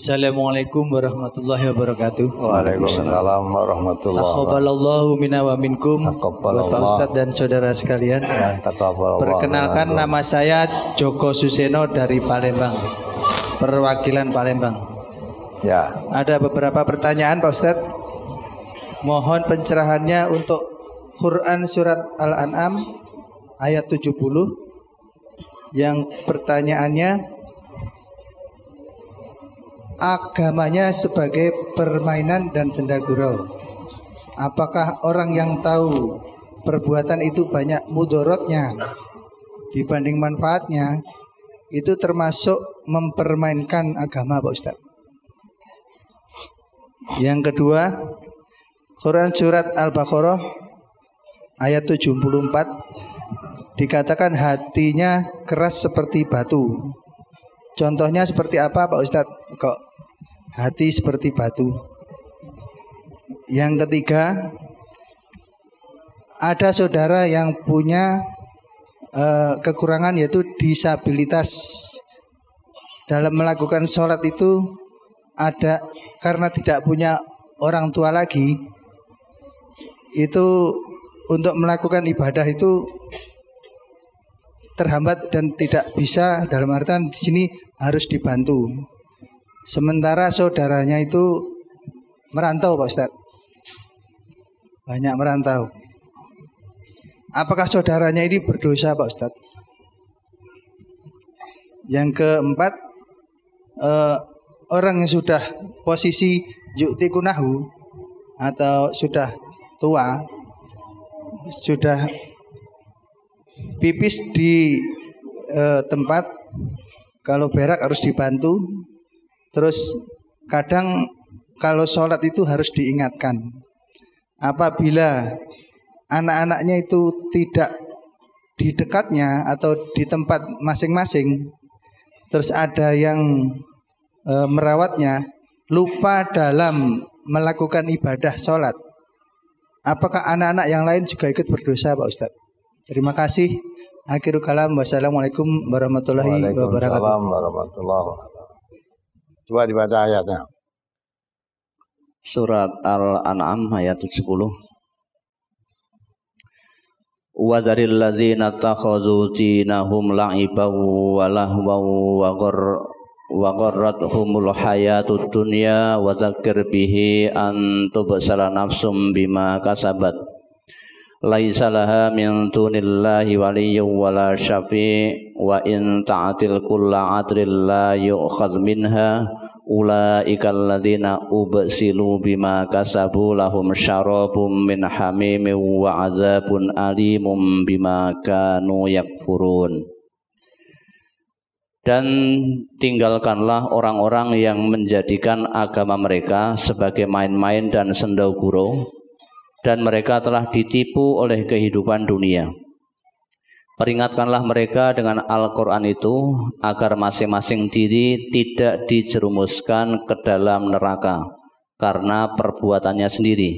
Assalamualaikum warahmatullahi wabarakatuh. Waalaikumsalam warahmatullahi wabarakatuh. Taqabbalallahu minna wa minkum. Bapak dan saudara sekalian. Ya, perkenalkan nama saya Joko Suseno dari Palembang. Perwakilan Palembang. Ya. Ada beberapa pertanyaan Pak Ustadz. Mohon pencerahannya untuk Quran surat Al-An'am ayat 70 yang pertanyaannya agamanya sebagai permainan dan senda gurau. Apakah orang yang tahu perbuatan itu banyak mudorotnya dibanding manfaatnya itu termasuk mempermainkan agama Pak Ustaz. Yang kedua, Quran surat Al-Baqarah ayat 74 dikatakan hatinya keras seperti batu. Contohnya seperti apa Pak Ustadz? Kok hati seperti batu. Yang ketiga, ada saudara yang punya eh, kekurangan yaitu disabilitas. Dalam melakukan sholat itu ada karena tidak punya orang tua lagi, itu untuk melakukan ibadah itu terhambat dan tidak bisa dalam artian di sini harus dibantu. Sementara saudaranya itu merantau Pak Ustadz. Banyak merantau. Apakah saudaranya ini berdosa Pak Ustadz? Yang keempat, eh, orang yang sudah posisi yukti kunahu atau sudah tua, sudah pipis di eh, tempat, kalau berak harus dibantu, Terus kadang kalau sholat itu harus diingatkan. Apabila anak-anaknya itu tidak di dekatnya atau di tempat masing-masing, terus ada yang e, merawatnya lupa dalam melakukan ibadah sholat. Apakah anak-anak yang lain juga ikut berdosa, Pak Ustadz? Terima kasih. Akhirul kalam. Wassalamualaikum warahmatullahi wabarakatuh. Coba dibaca ayatnya. Surat Al-An'am ayat 10. Wazaril ladzina takhadhu dinahum la'iban wa lahwan wa ghar wa gharrathumul hayatud dunya wa dzakir bihi an tubsala nafsum bima kasabat laisa laha min dunillahi waliyyun wala syafi' wa in ta'til kulla adrin la yu'khadh minha ulaikal ladzina ubsilu bima kasabu lahum syarabum min hamimin wa azabun alimum bima kanu yakfurun dan tinggalkanlah orang-orang yang menjadikan agama mereka sebagai main-main dan sendau gurau dan mereka telah ditipu oleh kehidupan dunia. Peringatkanlah mereka dengan Al-Quran itu agar masing-masing diri tidak dicerumuskan ke dalam neraka karena perbuatannya sendiri.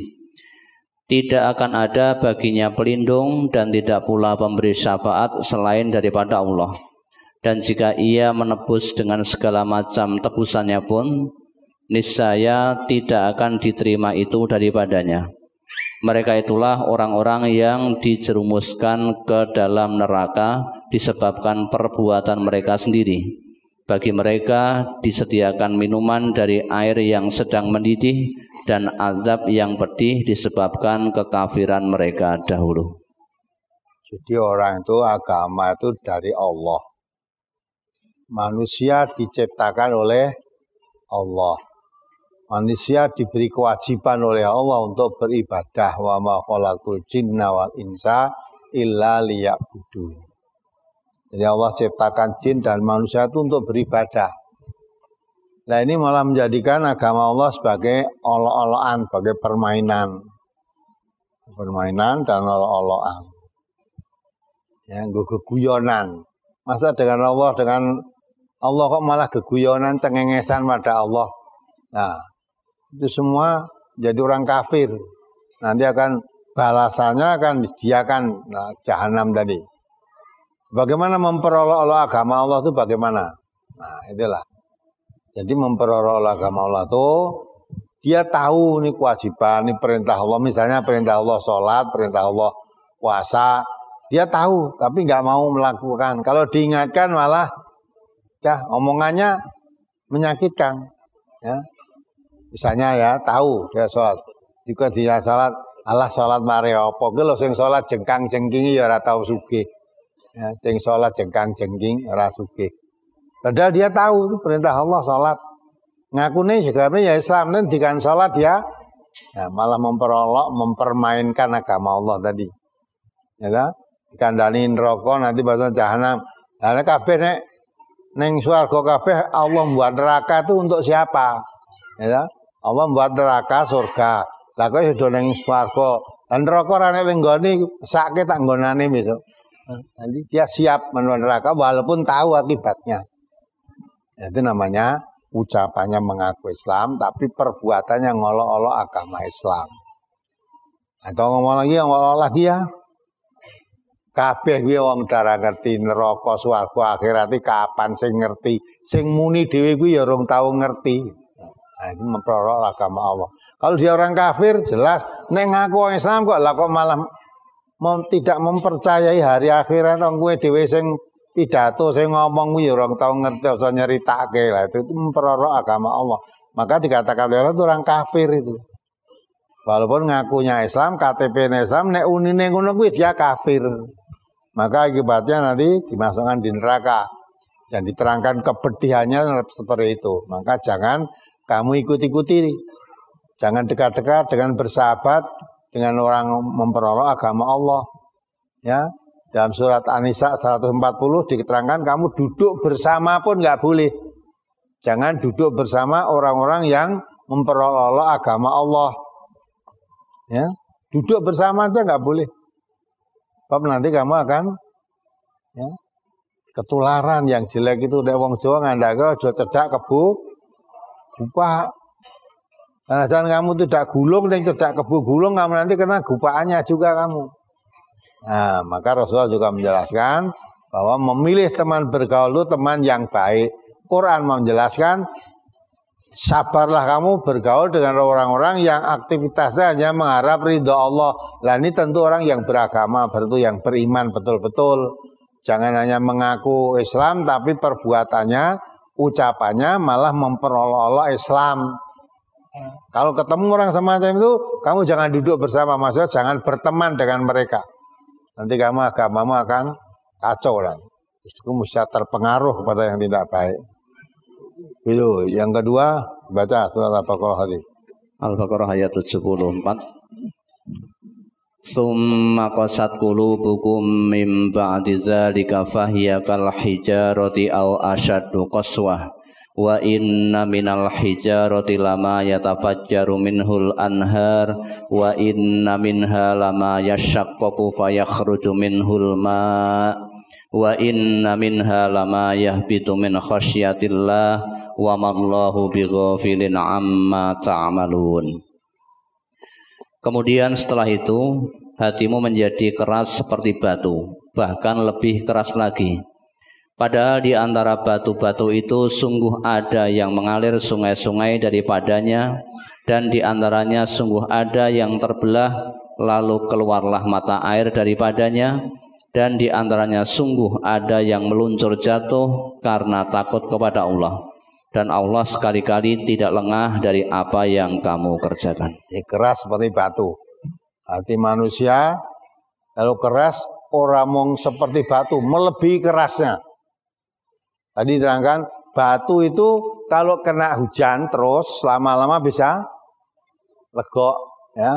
Tidak akan ada baginya pelindung dan tidak pula pemberi syafaat selain daripada Allah. Dan jika ia menebus dengan segala macam tebusannya pun, niscaya tidak akan diterima itu daripadanya mereka itulah orang-orang yang dicerumuskan ke dalam neraka disebabkan perbuatan mereka sendiri. Bagi mereka disediakan minuman dari air yang sedang mendidih dan azab yang pedih disebabkan kekafiran mereka dahulu. Jadi orang itu agama itu dari Allah. Manusia diciptakan oleh Allah manusia diberi kewajiban oleh Allah untuk beribadah wa ma khalaqul jinna wal insa illa liya'budun. Jadi Allah ciptakan jin dan manusia itu untuk beribadah. Nah ini malah menjadikan agama Allah sebagai olok-olokan, sebagai permainan. Permainan dan olok-olokan. Ya, guyonan. Masa dengan Allah, dengan Allah kok malah geguyonan, cengengesan pada Allah. Nah, itu semua jadi orang kafir. Nanti akan balasannya akan disediakan nah, jahanam tadi. Bagaimana memperoleh Allah agama Allah itu bagaimana? Nah, itulah. Jadi memperolok agama Allah itu dia tahu ini kewajiban, ini perintah Allah. Misalnya perintah Allah sholat, perintah Allah puasa. Dia tahu, tapi nggak mau melakukan. Kalau diingatkan malah, ya omongannya menyakitkan. Ya, misalnya ya tahu dia sholat juga dia sholat Allah sholat mare opo lo sing sholat jengkang jengking ya ora tau sugih ya, sing sholat jengkang jengking ora sugih padahal dia tahu itu perintah Allah sholat ngaku nih juga ya Islam nih dikan sholat ya ya malah memperolok mempermainkan agama Allah tadi ya kan dikandani neraka nanti bahasa jahanam. karena kabeh nek ning swarga kabeh Allah buat neraka itu untuk siapa? Ya. Allah membuat neraka surga. Lah kau sudah yang swargo. Dan rokok ora lenggoni sakit tak nggonane besok. Nanti dia siap menuju neraka walaupun tahu akibatnya. Itu namanya ucapannya mengaku Islam tapi perbuatannya ngolok ngolok agama Islam. Atau ngomong lagi, ngomong lagi ya. Kabeh gue wong darah ngerti neraka swarga akhirat kapan sing ngerti. Sing muni dewi gue ya urung tahu ngerti. Nah, itu memperorok agama Allah. Kalau dia orang kafir jelas nek ngaku orang Islam kok lah kok malah mem, tidak mempercayai hari akhirat orang gue diweseng sing pidato saya ngomong gue, orang tahu ngerti usah ke lah itu, itu memperorok agama Allah. Maka dikatakan oleh Allah itu orang kafir itu. Walaupun ngakunya Islam, KTP Islam, nek unine ngono gue dia kafir. Maka akibatnya nanti dimasukkan di neraka dan diterangkan kepedihannya seperti itu. Maka jangan kamu ikut-ikuti. Jangan dekat-dekat dengan bersahabat dengan orang memperolok agama Allah. Ya, dalam surat An-Nisa 140 diterangkan kamu duduk bersama pun nggak boleh. Jangan duduk bersama orang-orang yang memperolok agama Allah. Ya, duduk bersama aja nggak boleh. Sebab nanti kamu akan ya, ketularan yang jelek itu udah wong Jawa ngandake aja cedak kebu gupa dan kamu tidak gulung dan tidak kebu gulung kamu nanti kena gupaannya juga kamu. Nah, maka Rasulullah juga menjelaskan bahwa memilih teman bergaul itu teman yang baik. Quran menjelaskan sabarlah kamu bergaul dengan orang-orang yang aktivitasnya hanya mengharap ridho Allah. Lah ini tentu orang yang beragama, tentu yang beriman betul-betul. Jangan hanya mengaku Islam tapi perbuatannya ucapannya malah memperolok-olok Islam. Kalau ketemu orang semacam itu, kamu jangan duduk bersama maksudnya jangan berteman dengan mereka. Nanti kamu agamamu akan kacau lah. Justru mesti terpengaruh kepada yang tidak baik. Itu yang kedua baca surat Al-Baqarah tadi. Al-Baqarah ayat 74. Summa qasat qulubukum mim ba'di dzalika fahiya kal hijarati aw ashaddu qaswah wa inna minal hijarati lama yatafajjaru minhul anhar wa inna minha lama yashaqqaqu fayakhruju minhul ma' wa inna minha lama yahbitu min khasyatillah wa mallahu bighafilin amma ta'malun ta Kemudian setelah itu hatimu menjadi keras seperti batu, bahkan lebih keras lagi. Padahal di antara batu-batu itu sungguh ada yang mengalir sungai-sungai daripadanya, dan di antaranya sungguh ada yang terbelah, lalu keluarlah mata air daripadanya, dan di antaranya sungguh ada yang meluncur jatuh karena takut kepada Allah. Dan Allah sekali-kali tidak lengah dari apa yang kamu kerjakan. Keras seperti batu. Hati manusia kalau keras orang mong seperti batu, melebihi kerasnya. Tadi terangkan batu itu kalau kena hujan terus lama-lama bisa legok ya.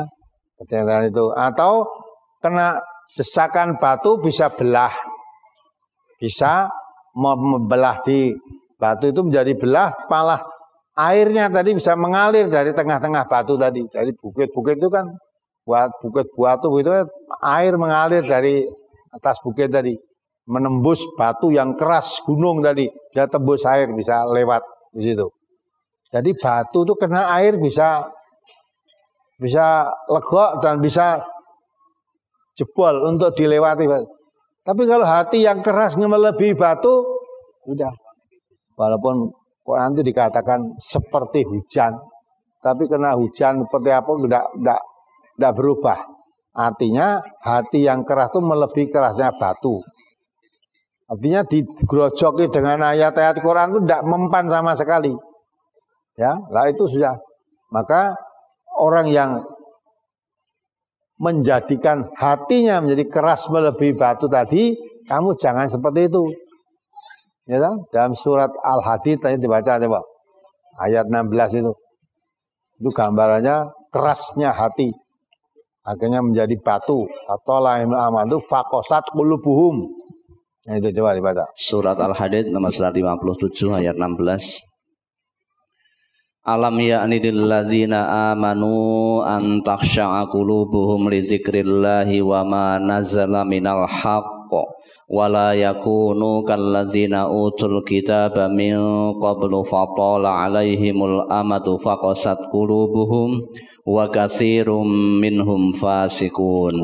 Ketentuan itu atau kena desakan batu bisa belah. Bisa membelah di batu itu menjadi belah malah airnya tadi bisa mengalir dari tengah-tengah batu tadi dari bukit-bukit itu kan buat bukit buatu itu kan air mengalir dari atas bukit tadi menembus batu yang keras gunung tadi dia tembus air bisa lewat di situ jadi batu itu kena air bisa bisa legok dan bisa jebol untuk dilewati tapi kalau hati yang keras melebihi batu udah walaupun Quran nanti dikatakan seperti hujan tapi kena hujan seperti apa tidak tidak berubah. Artinya hati yang keras itu melebihi kerasnya batu. Artinya digrojoki dengan ayat-ayat Quran itu tidak mempan sama sekali. Ya, lah itu sudah. Maka orang yang menjadikan hatinya menjadi keras melebihi batu tadi, kamu jangan seperti itu. Ya, dalam surat Al-Hadid tadi dibaca coba. Ayat 16 itu. Itu gambarannya kerasnya hati akhirnya menjadi batu atau lain aman itu fakosat kulubuhum nah, itu coba dibaca surat al-hadid nomor 157 ayat 16 Alam yakni lilladzina amanu an takhsha'a qulubuhum li dzikrillahi wa ma nazala minal haqq wa la yakunu kalladzina utul kitaba min qablu fatala alaihimul amadu faqasat qulubuhum wa kathirum minhum fasikun.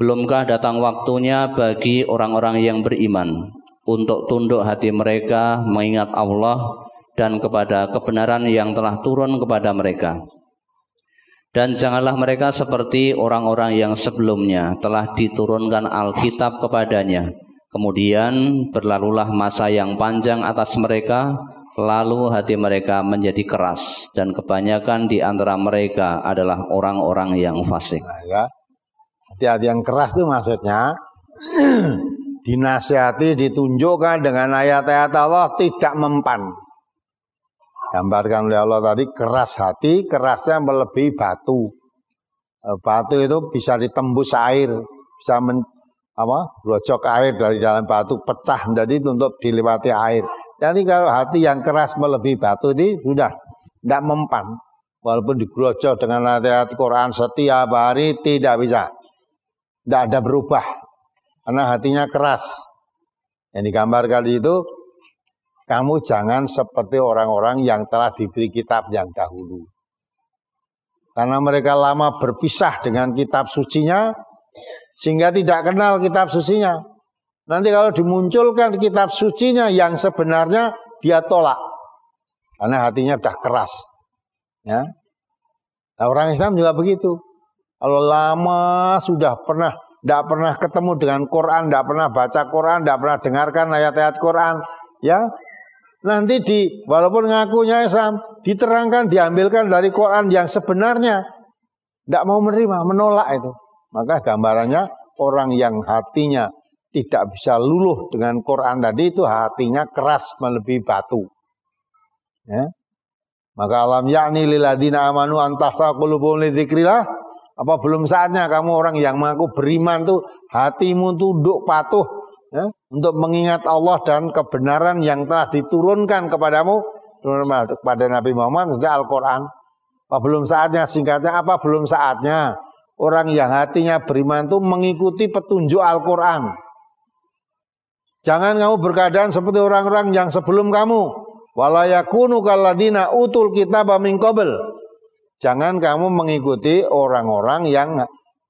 Belumkah datang waktunya bagi orang-orang yang beriman untuk tunduk hati mereka mengingat Allah dan kepada kebenaran yang telah turun kepada mereka. Dan janganlah mereka seperti orang-orang yang sebelumnya telah diturunkan Alkitab kepadanya. Kemudian berlalulah masa yang panjang atas mereka lalu hati mereka menjadi keras dan kebanyakan di antara mereka adalah orang-orang yang fasik. Nah, ya. hati-hati yang keras itu maksudnya dinasihati, ditunjukkan dengan ayat-ayat Allah tidak mempan. Gambarkan oleh Allah tadi keras hati, kerasnya melebihi batu. Eh, batu itu bisa ditembus air, bisa men apa rojok air dari dalam batu pecah jadi untuk dilewati air jadi kalau hati yang keras melebihi batu ini sudah tidak mempan walaupun digrojok dengan hati-hati Quran setiap hari tidak bisa tidak ada berubah karena hatinya keras yang kali itu kamu jangan seperti orang-orang yang telah diberi kitab yang dahulu karena mereka lama berpisah dengan kitab sucinya sehingga tidak kenal kitab sucinya. Nanti kalau dimunculkan kitab sucinya yang sebenarnya dia tolak. Karena hatinya sudah keras. Ya. Nah, orang Islam juga begitu. Kalau lama sudah pernah tidak pernah ketemu dengan Quran, tidak pernah baca Quran, tidak pernah dengarkan ayat-ayat Quran, ya nanti di walaupun ngakunya Islam diterangkan diambilkan dari Quran yang sebenarnya tidak mau menerima, menolak itu. Maka gambarannya orang yang hatinya tidak bisa luluh dengan Quran tadi itu hatinya keras melebihi batu. Ya. Maka alam yakni liladina amanu antasa kulubun lidzikrillah. Apa belum saatnya kamu orang yang mengaku beriman tuh hatimu tunduk patuh ya, untuk mengingat Allah dan kebenaran yang telah diturunkan kepadamu kepada Nabi Muhammad juga Al-Quran. Apa belum saatnya singkatnya apa belum saatnya Orang yang hatinya beriman itu mengikuti petunjuk Al-Quran. Jangan kamu berkeadaan seperti orang-orang yang sebelum kamu. Walayakunu kaladina utul kita Jangan kamu mengikuti orang-orang yang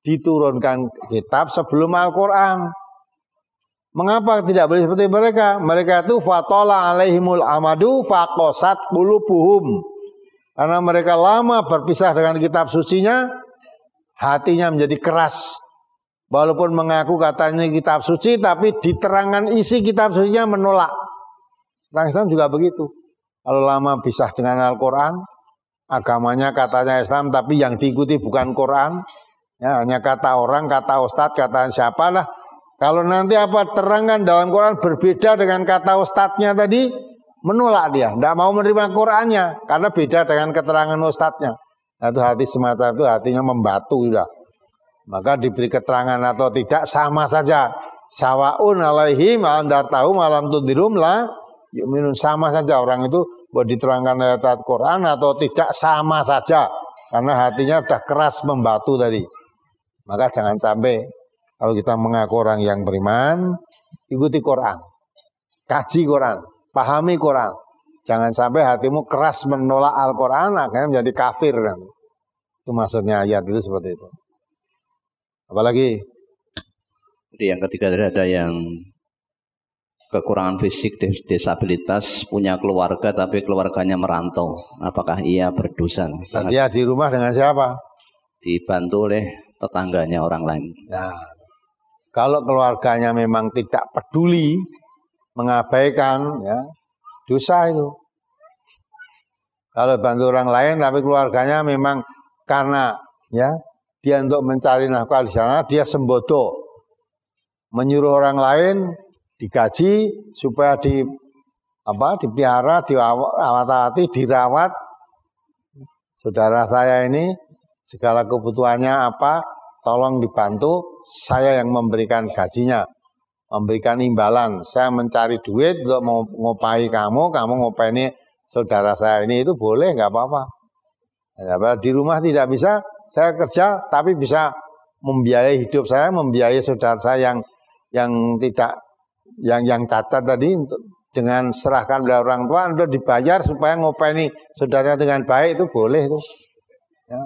diturunkan kitab sebelum Al-Quran. Mengapa tidak boleh seperti mereka? Mereka itu fatola alaihimul amadu fakosat bulu puhum. Karena mereka lama berpisah dengan kitab sucinya, Hatinya menjadi keras. Walaupun mengaku katanya kitab suci, tapi diterangkan isi kitab sucinya menolak. Orang Islam juga begitu. Kalau lama pisah dengan Al-Quran, agamanya katanya Islam, tapi yang diikuti bukan Quran. Ya, hanya kata orang, kata ustadz, kata siapa lah. Kalau nanti apa terangkan dalam Quran berbeda dengan kata ustadznya tadi, menolak dia, tidak mau menerima Qurannya karena beda dengan keterangan ustadznya. Itu hati semacam itu hatinya membatu sudah. Maka diberi keterangan atau tidak sama saja. Sawaun alaihim alam tahu malam tundirum lah. minum sama saja orang itu buat diterangkan ayat Al-Quran atau tidak sama saja. Karena hatinya sudah keras membatu tadi. Maka jangan sampai kalau kita mengaku orang yang beriman, ikuti Quran. Kaji Quran, pahami Quran Jangan sampai hatimu keras menolak Al-Quran akhirnya menjadi kafir. Kan? Itu maksudnya ayat itu seperti itu. Apalagi? Jadi yang ketiga tadi ada yang kekurangan fisik, disabilitas, punya keluarga tapi keluarganya merantau. Apakah ia berdosa? dia di rumah dengan siapa? Dibantu oleh tetangganya orang lain. Nah, kalau keluarganya memang tidak peduli, mengabaikan, ya, dosa itu. Kalau bantu orang lain tapi keluarganya memang karena ya dia untuk mencari nafkah di sana dia sembodo menyuruh orang lain digaji supaya di apa dipiara diawat hati dirawat saudara saya ini segala kebutuhannya apa tolong dibantu saya yang memberikan gajinya memberikan imbalan saya mencari duit untuk ngopai kamu kamu ngopai ini saudara saya ini itu boleh nggak apa-apa. Nah, di rumah tidak bisa, saya kerja tapi bisa membiayai hidup saya, membiayai saudara saya yang yang tidak yang yang cacat tadi dengan serahkan pada orang tua, untuk dibayar supaya ngopeni saudara dengan baik itu boleh itu. Ya.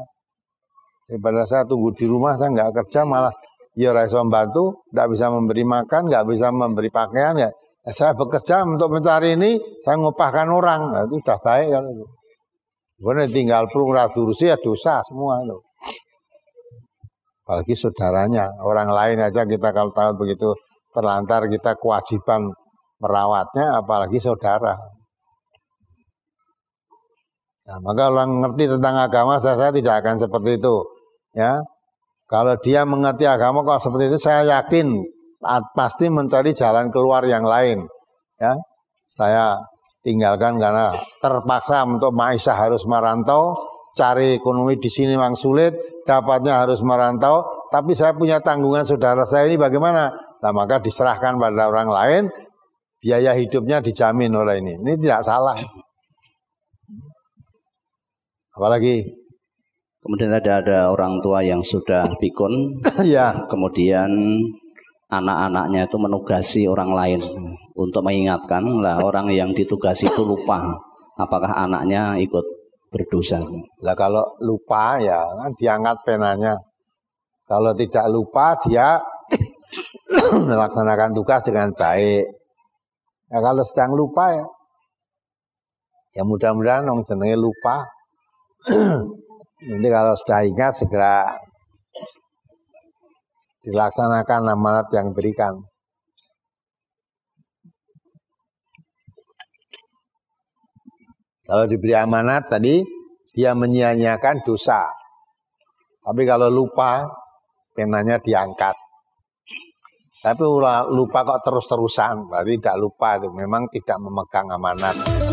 Daripada saya tunggu di rumah, saya nggak kerja malah ya raiso bantu, nggak bisa memberi makan, nggak bisa memberi pakaian, ya Nah, saya bekerja untuk mencari ini, saya ngupahkan orang, nah, itu sudah baik kan Boleh tinggal perung ratu ya dosa semua itu. Apalagi saudaranya, orang lain aja kita kalau tahu begitu terlantar kita kewajiban merawatnya, apalagi saudara. Nah, maka orang ngerti tentang agama, saya, saya tidak akan seperti itu. Ya, kalau dia mengerti agama kok seperti itu, saya yakin Ah, pasti mencari jalan keluar yang lain. Ya, saya tinggalkan karena terpaksa untuk Maisa harus merantau, cari ekonomi di sini memang sulit, dapatnya harus merantau, tapi saya punya tanggungan saudara saya ini bagaimana? Nah, maka diserahkan pada orang lain, biaya hidupnya dijamin oleh ini. Ini tidak salah. Apalagi Kemudian ada ada orang tua yang sudah pikun, ya. kemudian anak-anaknya itu menugasi orang lain untuk mengingatkan lah orang yang ditugasi itu lupa apakah anaknya ikut berdosa. Lah kalau lupa ya kan diangkat penanya. Kalau tidak lupa dia melaksanakan tugas dengan baik. Ya kalau sedang lupa ya ya mudah-mudahan orang jenenge lupa. Nanti kalau sudah ingat segera dilaksanakan amanat yang berikan. Kalau diberi amanat tadi, dia menyia dosa. Tapi kalau lupa, penanya diangkat. Tapi lupa kok terus-terusan, berarti tidak lupa itu memang tidak memegang amanat.